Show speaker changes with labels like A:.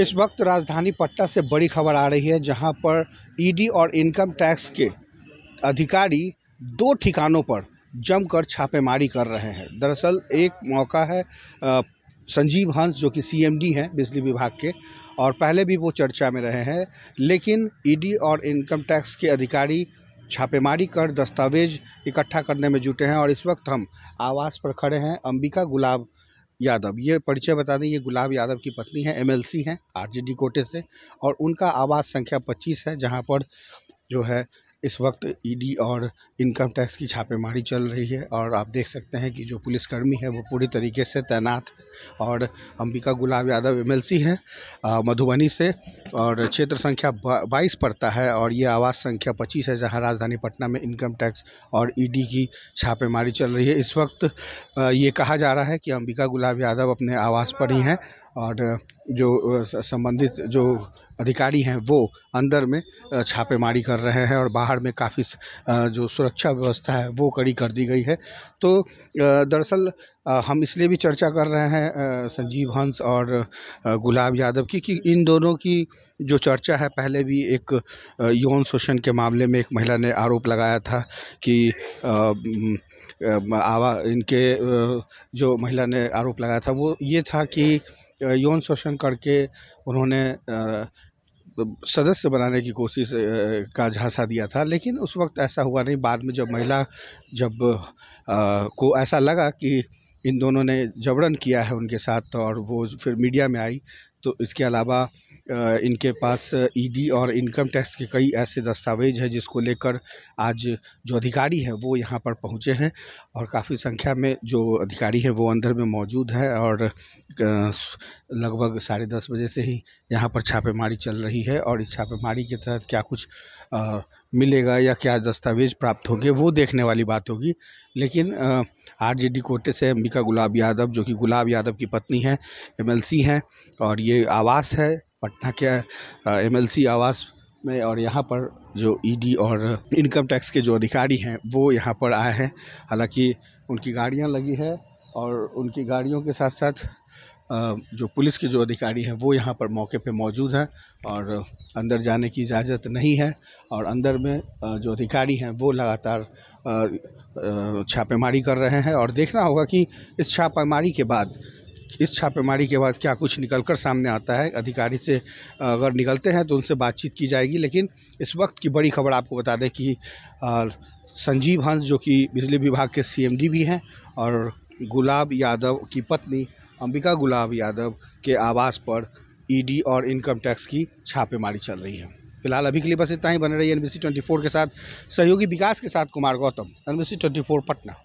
A: इस वक्त राजधानी पटना से बड़ी खबर आ रही है जहां पर ईडी और इनकम टैक्स के अधिकारी दो ठिकानों पर जमकर छापेमारी कर रहे हैं दरअसल एक मौका है संजीव हंस जो कि सीएमडी हैं बिजली विभाग के और पहले भी वो चर्चा में रहे हैं लेकिन ईडी और इनकम टैक्स के अधिकारी छापेमारी कर दस्तावेज इकट्ठा करने में जुटे हैं और इस वक्त हम आवास पर खड़े हैं अंबिका गुलाब यादव ये परिचय बता दें ये गुलाब यादव की पत्नी है एमएलसी हैं आरजेडी कोटे से और उनका आवास संख्या 25 है जहां पर जो है इस वक्त ईडी e और इनकम टैक्स की छापेमारी चल रही है और आप देख सकते हैं कि जो पुलिसकर्मी है वो पूरी तरीके से तैनात है और अंबिका गुलाब यादव एमएलसी है मधुबनी से और क्षेत्र संख्या बाईस पड़ता है और ये आवास संख्या पच्चीस है जहाँ राजधानी पटना में इनकम टैक्स और ईडी e की छापेमारी चल रही है इस वक्त ये कहा जा रहा है कि अंबिका गुलाब यादव अपने आवास पर ही हैं और जो संबंधित जो अधिकारी हैं वो अंदर में छापेमारी कर रहे हैं और बाहर में काफ़ी जो सुरक्षा व्यवस्था है वो कड़ी कर दी गई है तो दरअसल हम इसलिए भी चर्चा कर रहे हैं संजीव हंस और गुलाब यादव की कि इन दोनों की जो चर्चा है पहले भी एक यौन शोषण के मामले में एक महिला ने आरोप लगाया था कि आवा इनके जो महिला ने आरोप लगाया था वो ये था कि यौन शोषण करके उन्होंने सदस्य बनाने की कोशिश का झांसा दिया था लेकिन उस वक्त ऐसा हुआ नहीं बाद में जब महिला जब आ, को ऐसा लगा कि इन दोनों ने जबरन किया है उनके साथ और वो फिर मीडिया में आई तो इसके अलावा इनके पास ईडी और इनकम टैक्स के कई ऐसे दस्तावेज हैं जिसको लेकर आज जो अधिकारी हैं वो यहाँ पर पहुँचे हैं और काफ़ी संख्या में जो अधिकारी हैं वो अंदर में मौजूद है और लगभग साढ़े दस बजे से ही यहाँ पर छापेमारी चल रही है और इस छापेमारी के तहत क्या कुछ आ, मिलेगा या क्या दस्तावेज प्राप्त होंगे वो देखने वाली बात होगी लेकिन आरजेडी कोटे से अंबिका गुलाब यादव जो कि गुलाब यादव की पत्नी है एमएलसी हैं और ये आवास है पटना के एमएलसी आवास में और यहाँ पर जो ईडी e और इनकम टैक्स के जो अधिकारी हैं वो यहाँ पर आए हैं हालांकि उनकी गाड़ियाँ लगी है और उनकी गाड़ियों के साथ साथ जो पुलिस के जो अधिकारी हैं वो यहाँ पर मौके पे मौजूद हैं और अंदर जाने की इजाज़त नहीं है और अंदर में जो अधिकारी हैं वो लगातार छापेमारी कर रहे हैं और देखना होगा कि इस छापेमारी के बाद इस छापेमारी के बाद क्या कुछ निकल कर सामने आता है अधिकारी से अगर निकलते हैं तो उनसे बातचीत की जाएगी लेकिन इस वक्त की बड़ी खबर आपको बता दें कि संजीव हंस जो कि बिजली विभाग के सीएमडी भी हैं और गुलाब यादव की पत्नी अंबिका गुलाब यादव के आवास पर ईडी और इनकम टैक्स की छापेमारी चल रही है फिलहाल अभी के लिए बस इतना ही बने रही एनबीसी 24 के साथ सहयोगी विकास के साथ कुमार गौतम एन बी पटना